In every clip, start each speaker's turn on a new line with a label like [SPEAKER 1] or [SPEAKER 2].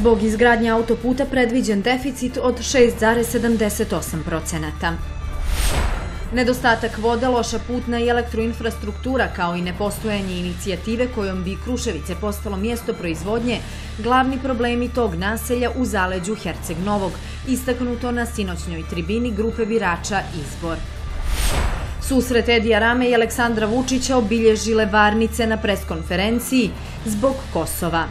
[SPEAKER 1] zbog izgradnje autoputa predviđen deficit od 6,78%. Nedostatak vode, loša putna i elektroinfrastruktura kao i nepostojanje inicijative kojom bi Kruševice postalo mjesto proizvodnje, glavni problemi tog naselja u zaleđu Herceg Novog, istaknuto na sinoćnjoj tribini grupe birača Izbor. Susret Edija Rame i Aleksandra Vučića obilježile varnice na preskonferenciji zbog Kosova.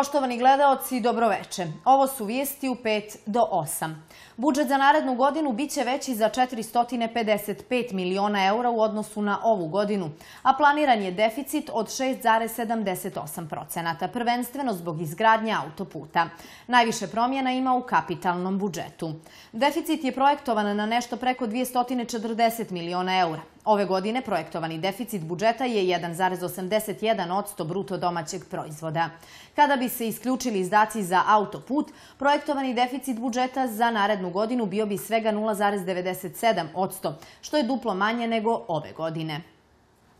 [SPEAKER 1] Poštovani gledaoci, dobroveče. Ovo su vijesti u 5 do 8. Budžet za narednu godinu biće veći za 455 miliona eura u odnosu na ovu godinu, a planiran je deficit od 6,78%, prvenstveno zbog izgradnje autoputa. Najviše promjena ima u kapitalnom budžetu. Deficit je projektovan na nešto preko 240 miliona eura. Ove godine projektovani deficit budžeta je 1,81 bruto domaćeg proizvoda. Kada bi se isključili izdaci za autoput, projektovani deficit budžeta za narednu godinu bio bi svega 0,97 što je duplo manje nego ove godine.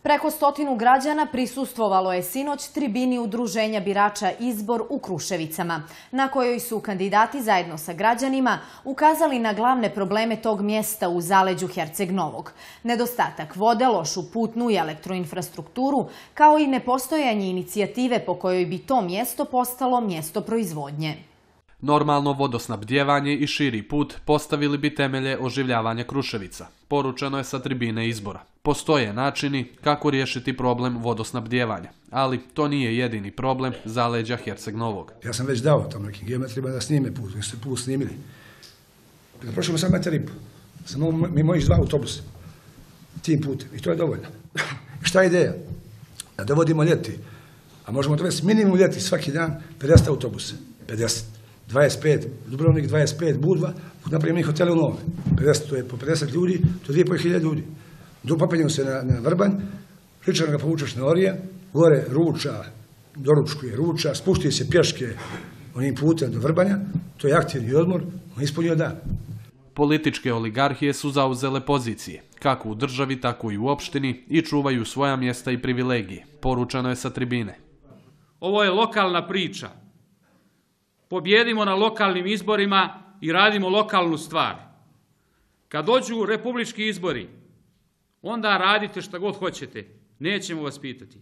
[SPEAKER 1] Preko stotinu građana prisustvovalo je sinoć tribini udruženja birača Izbor u Kruševicama, na kojoj su kandidati zajedno sa građanima ukazali na glavne probleme tog mjesta u zaleđu Herceg Novog. Nedostatak vode, lošu putnu i elektroinfrastrukturu, kao i nepostojanje inicijative po kojoj bi to mjesto postalo mjesto proizvodnje
[SPEAKER 2] normalno vodosnabdjevanje i širi put postavili bi temelje oživljavanja Kruševica, poručeno je sa tribine izbora. Postoje načini kako riješiti problem vodosnabdjevanja, ali to nije jedini problem zaleđa Herceg Novog. Ja sam već dao
[SPEAKER 3] tamo nekim geometrima da snime put, koji put snimili. Prošlo sam metar i Samo mi dva autobusa tim putem i to je dovoljno. Šta ideja? Da dovodimo ljeti, a možemo dovesti minimum ljeti svaki dan 50 autobuse, 50. 25, Dubrovnik 25, Budva, napravimo hotel u nove. 50, to je po 50 ljudi, to je 2500 ljudi. Dopapenjamo se na, na Vrbanj, Pričano ga povučaš na Orije, gore ruča, doručkuje ruča, spušti se pješke onim putem do Vrbanja, to je aktivni odmor, on ispunio dan.
[SPEAKER 2] Političke oligarhije su zauzele pozicije, kako u državi, tako i u opštini, i čuvaju svoja mjesta i privilegije. Poručano je sa tribine. Ovo je
[SPEAKER 3] lokalna priča, pobjedimo na lokalnim izborima i radimo lokalnu
[SPEAKER 2] stvar. Kad dođu republički izbori, onda radite šta god hoćete. Nećemo vas pitati.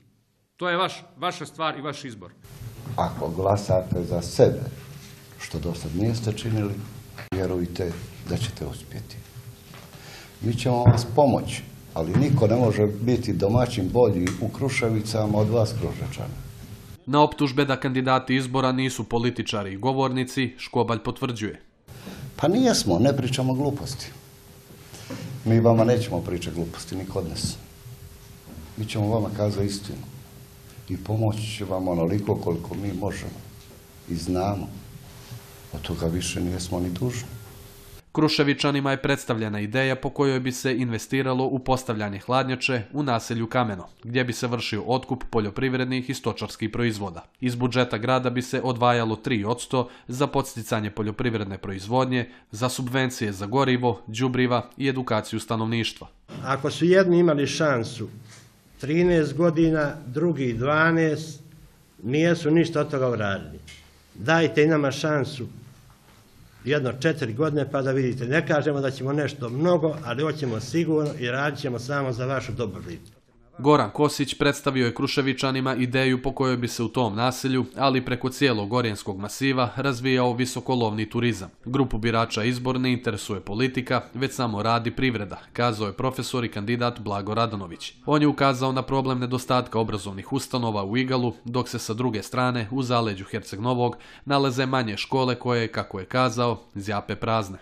[SPEAKER 2] To je vaš, vaša stvar i vaš izbor.
[SPEAKER 3] Ako glasate za sebe, što do sad niste činili, vjerujte da ćete uspjeti. Mi ćemo vas pomoći, ali niko ne može biti domaćin bolji u Kruševicama od vas Kruševčana.
[SPEAKER 2] Na optužbe da kandidati izbora nisu političari i govornici, Škobalj potvrđuje. Pa
[SPEAKER 3] nijesmo, ne pričamo gluposti. Mi vama nećemo pričati gluposti, ni kod nas. Mi ćemo vama kazati istinu. I pomoći će vam onoliko koliko mi možemo. I znamo. Od toga više nijesmo ni dužni.
[SPEAKER 2] Kruševičanima je predstavljena ideja po kojoj bi se investiralo u postavljanje hladnjače u naselju Kameno, gdje bi se vršio otkup poljoprivrednih i stočarskih proizvoda. Iz budžeta grada bi se odvajalo 3% za podsticanje poljoprivredne proizvodnje, za subvencije za gorivo, đubriva i edukaciju stanovništva.
[SPEAKER 3] Ako su jedni imali šansu 13 godina, drugi 12, nijesu ništa od toga uradili. Dajte i nama šansu jedno četiri godine pa da vidite. Ne kažemo da ćemo nešto mnogo, ali hoćemo sigurno i radit ćemo samo za vašu dobrobit.
[SPEAKER 2] Goran Kosić predstavio je Kruševičanima ideju po kojoj bi se u tom naselju, ali preko cijelog Gorijenskog masiva, razvijao visokolovni turizam. Grupu birača izbor ne interesuje politika, već samo radi privreda, kazao je profesor i kandidat Blago Radanović. On je ukazao na problem nedostatka obrazovnih ustanova u Igalu, dok se sa druge strane, u zaleđu Herceg Novog, nalaze manje škole koje, kako je kazao, zjape prazne.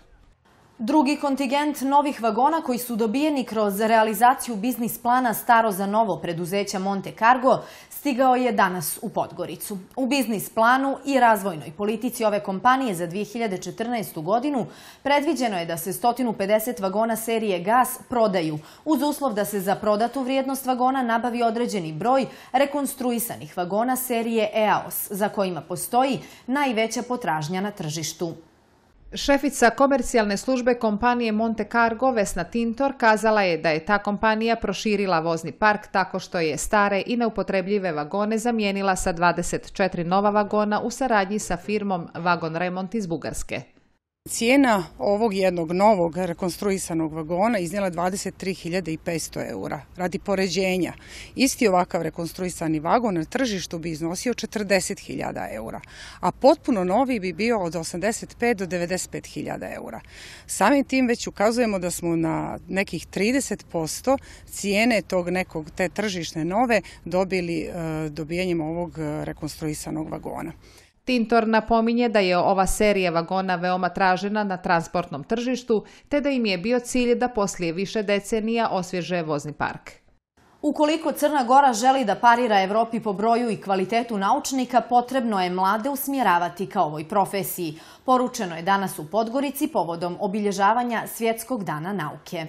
[SPEAKER 1] Drugi kontingent novih vagona koji su dobijeni kroz realizaciju biznis plana Staro za novo preduzeća Monte Cargo stigao je danas u Podgoricu. U biznis planu i razvojnoj politici ove kompanije za 2014. godinu predviđeno je da se 150 vagona serije GAS prodaju uz uslov da se za prodatu vrijednost vagona nabavi određeni broj rekonstruisanih vagona serije EAOS za kojima postoji najveća potražnja na tržištu. Šefica komercijalne
[SPEAKER 4] službe kompanije Monte Cargo Vesna Tintor kazala je da je ta kompanija proširila vozni park tako što je stare i neupotrebljive vagone zamijenila sa 24 nova vagona u saradnji sa firmom Vagon Remont iz Bugarske. Cijena ovog jednog novog rekonstruisanog vagona iznijela 23.500 eura radi poređenja. Isti ovakav rekonstruisani vagon na tržištu bi iznosio 40.000 eura, a potpuno novi bi bio od 85 do 95.000 eura. Samim tim već ukazujemo da smo na nekih 30% cijene tog nekog te tržišne nove dobili e, dobijanjem ovog rekonstruisanog vagona. Tintor napominje da je ova serija vagona veoma tražena na transportnom tržištu, te da im je bio cilj da poslije više decenija osvježe vozni park.
[SPEAKER 1] Ukoliko Crna Gora želi da parira Evropi po broju i kvalitetu naučnika, potrebno je mlade usmjeravati kao ovoj profesiji. Poručeno je danas u Podgorici povodom obilježavanja Svjetskog dana nauke.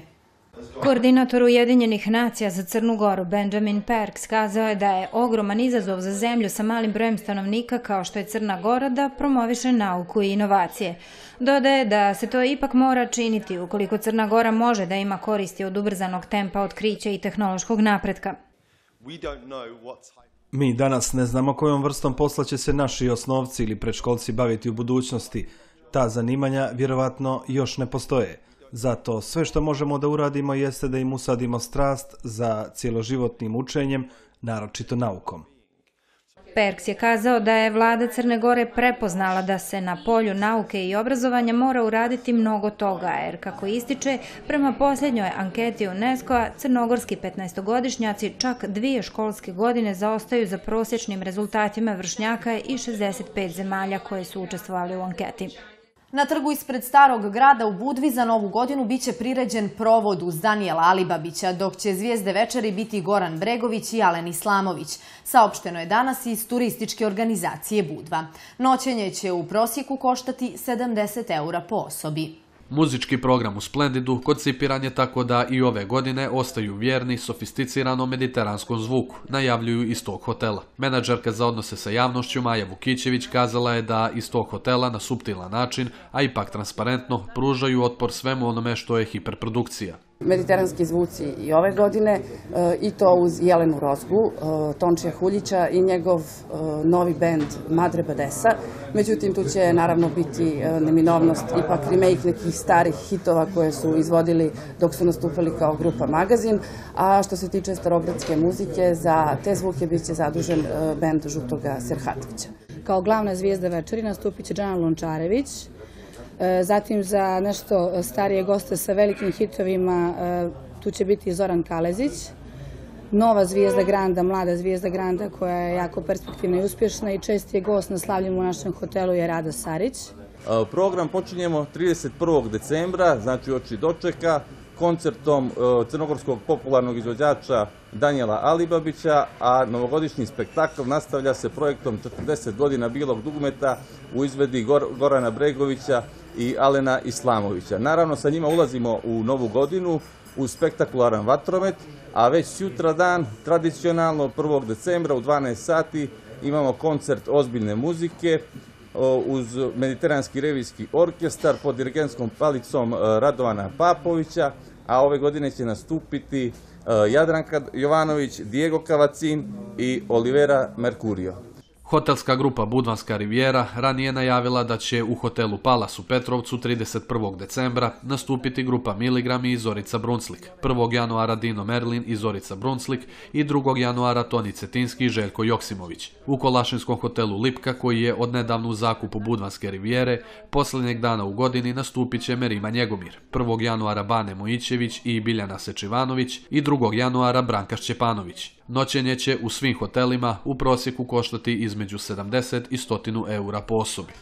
[SPEAKER 5] Koordinator Ujedinjenih nacija za Crnu Goru Benjamin Perks kazao je da je ogroman izazov za zemlju sa malim brojem stanovnika kao što je Crna Gora da promoviše nauku i inovacije. Dodaje da se to ipak mora činiti ukoliko Crna Gora može da ima koristi od ubrzanog tempa otkrića i tehnološkog napretka.
[SPEAKER 3] Mi danas ne znamo kojom vrstom posla će se naši osnovci ili predškolci baviti u budućnosti. Ta zanimanja vjerovatno još ne postoje. Zato sve što možemo da uradimo jeste da im usadimo strast za cjeloživotnim učenjem, naročito naukom.
[SPEAKER 5] Perks je kazao da je vlada Crne Gore prepoznala da se na polju nauke i obrazovanja mora uraditi mnogo toga, jer kako ističe, prema posljednjoj anketi UNESCO-a, crnogorski 15-godišnjaci čak dvije školske godine zaostaju za prosječnim rezultatima vršnjaka i 65 zemalja koje su učestvovali u anketi.
[SPEAKER 1] Na trgu ispred starog grada u Budvi za novu godinu bit će priređen provod uz Daniela Alibabića, dok će zvijezde večeri biti Goran Bregović i Alen Islamović. Saopšteno je danas iz turističke organizacije Budva. Noćenje će u prosjeku koštati 70 eura po osobi.
[SPEAKER 2] Muzički program u Splendidu koncipiran je tako da i ove godine ostaju vjerni sofisticirano mediteranskom zvuku, najavljuju iz tog hotela. Menadžerka za odnose sa javnošću Maja Vukićević kazala je da iz tog hotela na suptilan način, a ipak transparentno, pružaju otpor svemu onome što je hiperprodukcija.
[SPEAKER 4] Mediteranski zvuci i ove godine e, i to uz Jelenu Rozgu, e, Tončija Huljića i njegov e, novi bend Madre Badesa. Međutim, tu će naravno biti neminovnost ipak remake nekih starih hitova koje su izvodili dok su nastupali kao grupa Magazin. A što se tiče starogradske muzike, za te zvuke bit će zadužen bend Žutoga Serhatovića.
[SPEAKER 1] Kao glavna zvijezda večeri nastupit će Džana Lončarević, E, zatim za nešto starije goste sa velikim hitovima e, tu će biti Zoran Kalezić, nova zvijezda Granda, mlada zvijezda Granda koja je jako perspektivna i uspješna i česti je gost na slavljenju u našem hotelu je Rada Sarić. E,
[SPEAKER 2] program počinjemo 31.
[SPEAKER 3] decembra, znači oči dočeka, koncertom crnogorskog popularnog izvođača Danijela Alibabića, a novogodišnji spektakl nastavlja se projektom 40 godina bilog dugmeta u izvedi Gorana Bregovića i Alena Islamovića. Naravno, sa njima ulazimo u novu godinu u spektakularan vatromet, a već sutra dan, tradicionalno 1. decembra u 12 sati, imamo koncert ozbiljne muzike uz Mediteranski revijski orkestar pod dirigentskom palicom e, Radovana Papovića, a ove godine će nastupiti e, Jadranka Jovanović, Diego Kavacin i Olivera Mercurio.
[SPEAKER 2] Hotelska grupa Budvanska rivijera ranije najavila da će u hotelu Palas u Petrovcu 31. decembra nastupiti grupa Miligrami i Zorica Brunslik, 1. januara Dino Merlin i Zorica Brunslik i 2. januara Toni Cetinski i Željko Joksimović. U Kolašinskom hotelu Lipka, koji je odnedavno u zakupu Budvanske rivijere, posljednjeg dana u godini nastupit će Merima Njegomir, 1. januara Bane Mojićević i Biljana Sečivanović i 2. januara Branka Šćepanović noćenje će u svim hotelima u prosjeku koštati između 70 i 100 eura po osobi.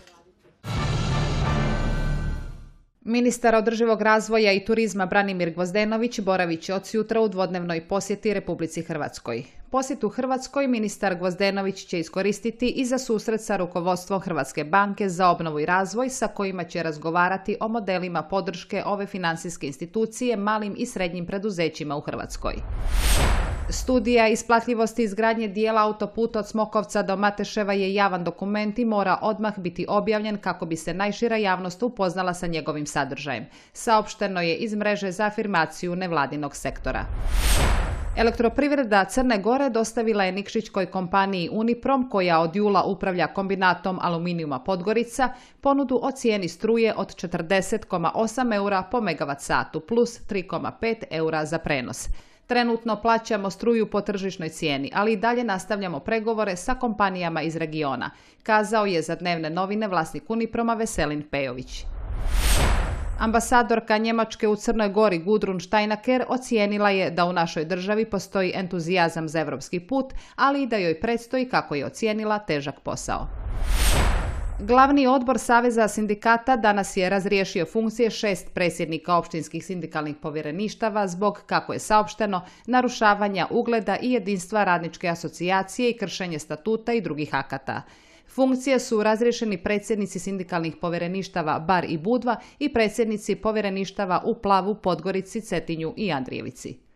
[SPEAKER 4] Ministar održivog razvoja i turizma Branimir Gvozdenović boravit će od sutra u dvodnevnoj posjeti Republici Hrvatskoj. Posjet u Hrvatskoj ministar Gvozdenović će iskoristiti i za susret sa rukovodstvom Hrvatske banke za obnovu i razvoj sa kojima će razgovarati o modelima podrške ove financijske institucije malim i srednjim preduzećima u Hrvatskoj. Studija isplatljivosti izgradnje dijela autoputa od Smokovca do Mateševa je javan dokument i mora odmah biti objavljen kako bi se najšira javnost upoznala sa njegovim sadržajem. Saopšteno je iz mreže za afirmaciju nevladinog sektora. Elektroprivreda Crne Gore dostavila je Nikšićkoj kompaniji Uniprom, koja od jula upravlja kombinatom aluminijuma Podgorica, ponudu o cijeni struje od 40,8 eura po megavat satu plus 3,5 eura za prenos. Trenutno plaćamo struju po tržišnoj cijeni, ali i dalje nastavljamo pregovore sa kompanijama iz regiona, kazao je za dnevne novine vlasnik Uniproma Veselin Pejović. Ambasadorka Njemačke u Crnoj Gori Gudrun Steinaker ocijenila je da u našoj državi postoji entuzijazam za evropski put, ali i da joj predstoji, kako je ocijenila, težak posao. Glavni odbor Saveza sindikata danas je razriješio funkcije šest predsjednika opštinskih sindikalnih povjereništava zbog, kako je saopšteno, narušavanja ugleda i jedinstva radničke asocijacije i kršenje statuta i drugih akata. Funkcije su razriješeni predsjednici sindikalnih povjereništava Bar i Budva i predsjednici povjereništava u Plavu, Podgorici, Cetinju i Andrijevici.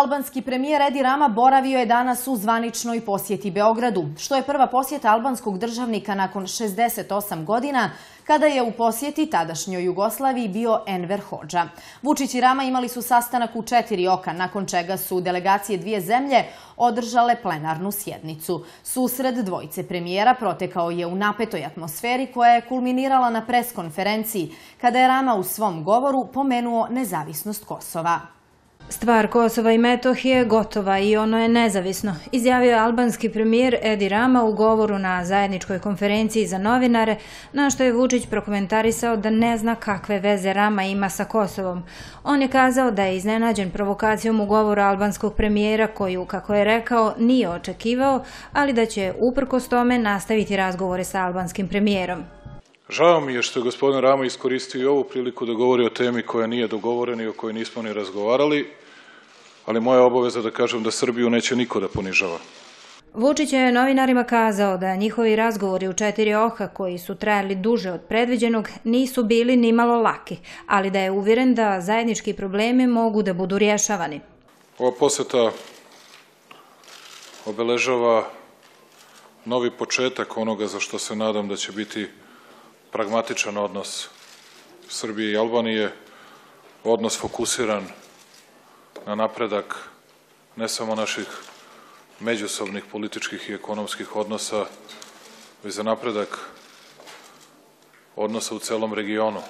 [SPEAKER 1] Albanski premijer Edi Rama boravio je danas u zvaničnoj posjeti Beogradu, što je prva posjeta albanskog državnika nakon 68 godina, kada je u posjeti tadašnjoj Jugoslaviji bio Enver Hođa. Vučić i Rama imali su sastanak u četiri oka, nakon čega su delegacije dvije zemlje održale plenarnu sjednicu. Susred dvojice premijera protekao je u napetoj atmosferi koja je kulminirala na konferenciji kada je Rama u svom govoru pomenuo nezavisnost Kosova.
[SPEAKER 5] Stvar Kosova i Metohije gotova i ono je nezavisno, izjavio je albanski premijer Edi Rama u govoru na zajedničkoj konferenciji za novinare, na što je Vučić prokomentarisao da ne zna kakve veze Rama ima sa Kosovom. On je kazao da je iznenađen provokacijom u govoru albanskog premijera koju, kako je rekao, nije očekivao, ali da će uprkos tome nastaviti razgovore sa albanskim premijerom.
[SPEAKER 3] Žao mi je što je gospodin Rama iskoristio i ovu priliku da govori o temi koja nije dogovorena i o kojoj nismo ni razgovarali, ali moja obaveza da kažem da Srbiju neće niko da ponižava.
[SPEAKER 5] Vučić je novinarima kazao da njihovi razgovori u četiri oha koji su trajali duže od predviđenog, nisu bili ni malo laki, ali da je uvjeren da zajednički problemi mogu da budu rješavani.
[SPEAKER 3] Ova poseta obeležava novi početak onoga za što se nadam da će biti pragmatičan odnos Srbije i Albanije, odnos fokusiran na napredak ne samo naših međusobnih političkih i ekonomskih odnosa, već za napredak odnosa u celom regionu.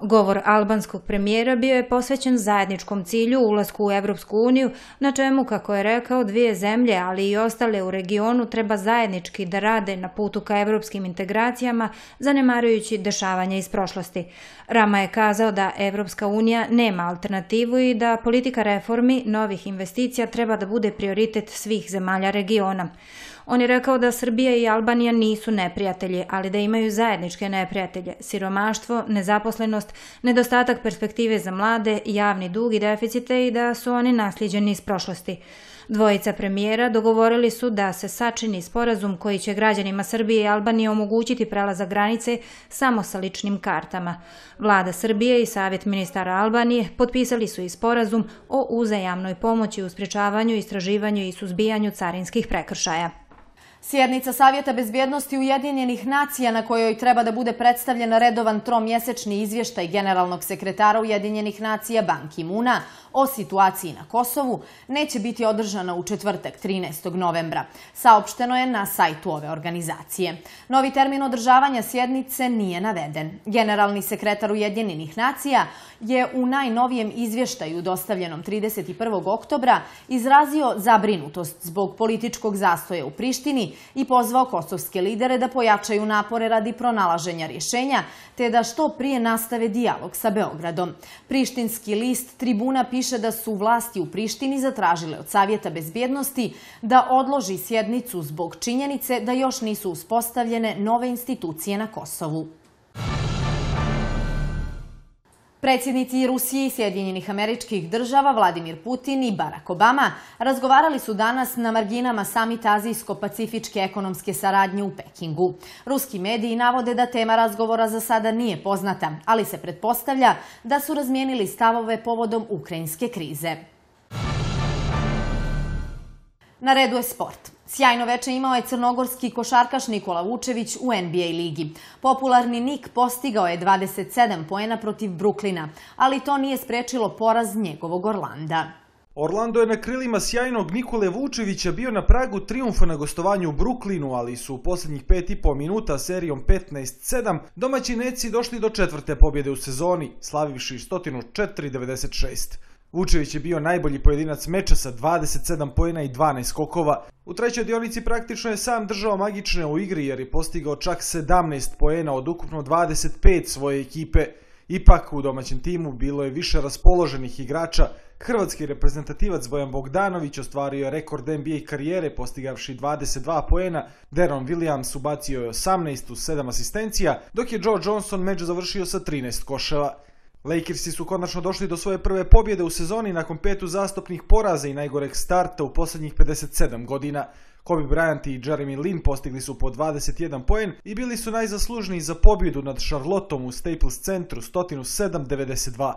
[SPEAKER 5] Govor albanskog premijera bio je posvećen zajedničkom cilju ulasku u Europsku uniju, na čemu, kako je rekao, dvije zemlje, ali i ostale u regionu treba zajednički da rade na putu ka evropskim integracijama, zanemarujući dešavanje iz prošlosti. Rama je kazao da Evropska unija nema alternativu i da politika reformi novih investicija treba da bude prioritet svih zemalja regiona. On je rekao da Srbija i Albanija nisu neprijatelji, ali da imaju zajedničke neprijatelje, siromaštvo, nezaposlenost, nedostatak perspektive za mlade, javni dug i deficite i da su oni nasljeđeni iz prošlosti. Dvojica premijera dogovorili su da se sačini sporazum koji će građanima Srbije i Albanije omogućiti prelazak granice samo sa ličnim kartama. Vlada Srbije i Savjet ministara Albanije potpisali su i sporazum o
[SPEAKER 1] uzajamnoj pomoći u sprječavanju, istraživanju i suzbijanju carinskih prekršaja. Sjednica Savjeta bezbjednosti Ujedinjenih nacija na kojoj treba da bude predstavljen redovan tromjesečni izvještaj generalnog sekretara Ujedinjenih nacija Ban muna o situaciji na Kosovu neće biti održana u četvrtak 13. novembra, saopšteno je na sajtu ove organizacije. Novi termin održavanja sjednice nije naveden. Generalni sekretar Ujedinjenih nacija je u najnovijem izvještaju dostavljenom 31. oktobra izrazio zabrinutost zbog političkog zastoja u Prištini i pozvao kosovske lidere da pojačaju napore radi pronalaženja rješenja te da što prije nastave dijalog sa Beogradom. Prištinski list Tribuna piše da su vlasti u Prištini zatražile od Savjeta bezbjednosti da odloži sjednicu zbog činjenice da još nisu uspostavljene nove institucije na Kosovu. Predsjednici Rusije i Sjedinjenih američkih država Vladimir Putin i Barack Obama razgovarali su danas na marginama samita Azijsko-pacifičke ekonomske saradnje u Pekingu. Ruski mediji navode da tema razgovora za sada nije poznata, ali se pretpostavlja da su razmijenili stavove povodom ukrajinske krize. Na redu je sport. Sjajno veče imao je crnogorski košarkaš Nikola Vučević u NBA ligi. Popularni Nik postigao je 27 poena protiv Bruklina, ali to nije sprečilo poraz njegovog Orlanda.
[SPEAKER 3] Orlando je na krilima sjajnog Nikole Vučevića bio na pragu triumfa na gostovanju u Bruklinu, ali su u posljednjih pet i minuta serijom 15-7 domaći neci došli do četvrte pobjede u sezoni, slavivši 104-96. Vučević je bio najbolji pojedinac meča sa 27 pojena i 12 skokova. U trećoj dionici praktično je sam držao magične u igri jer je postigao čak 17 pojena od ukupno 25 svoje ekipe. Ipak u domaćem timu bilo je više raspoloženih igrača. Hrvatski reprezentativac Bojan Bogdanović ostvario je rekord NBA karijere postigavši 22 poena, Deron Williams ubacio je 18 u 7 asistencija, dok je Joe Johnson među završio sa 13 koševa. Lakersi su konačno došli do svoje prve pobjede u sezoni nakon petu zastupnih poraza i najgoreg starta u posljednjih 57 godina. Kobe Bryant i Jeremy Lin postigli su po 21 poen i bili su najzaslužniji za pobjedu nad Charlottom u Staples centru 107-92.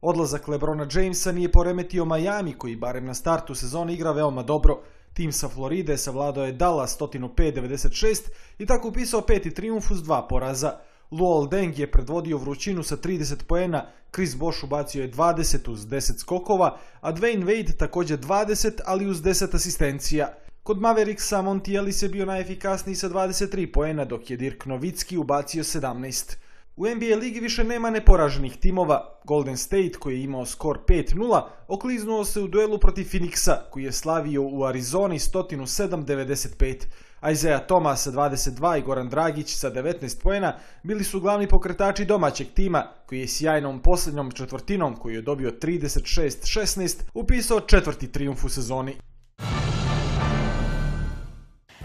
[SPEAKER 3] Odlazak Lebrona Jamesa nije poremetio Miami koji barem na startu sezone igra veoma dobro. Tim sa Floride savladao je Dallas 105-96 i tako upisao peti triumf uz dva poraza. Luol Deng je predvodio vrućinu sa 30 poena, Chris Bosch ubacio je 20 uz 10 skokova, a Dwayne Wade također 20, ali uz 10 asistencija. Kod Mavericksa Montijelis je bio najefikasniji sa 23 poena, dok je Dirk Novicki ubacio 17. U NBA ligi više nema neporaženih timova. Golden State koji je imao skor 5-0 okliznuo se u duelu protiv Phoenixa koji je slavio u Arizoni 107-95. Isaiah Thomas sa 22 i Goran Dragić sa 19 pojena bili su glavni pokretači domaćeg tima koji je sjajnom posljednjom četvrtinom koji je dobio 36-16 upisao četvrti trijumf u sezoni.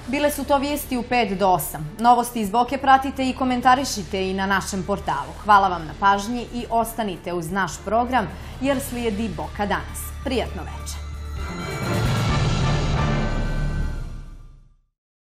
[SPEAKER 1] Bile su to vijesti u 5 do 8. Novosti iz Boke pratite i komentarišite i na našem portalu. Hvala vam na pažnji i ostanite uz naš program jer slijedi Boka danas. Prijatno večer.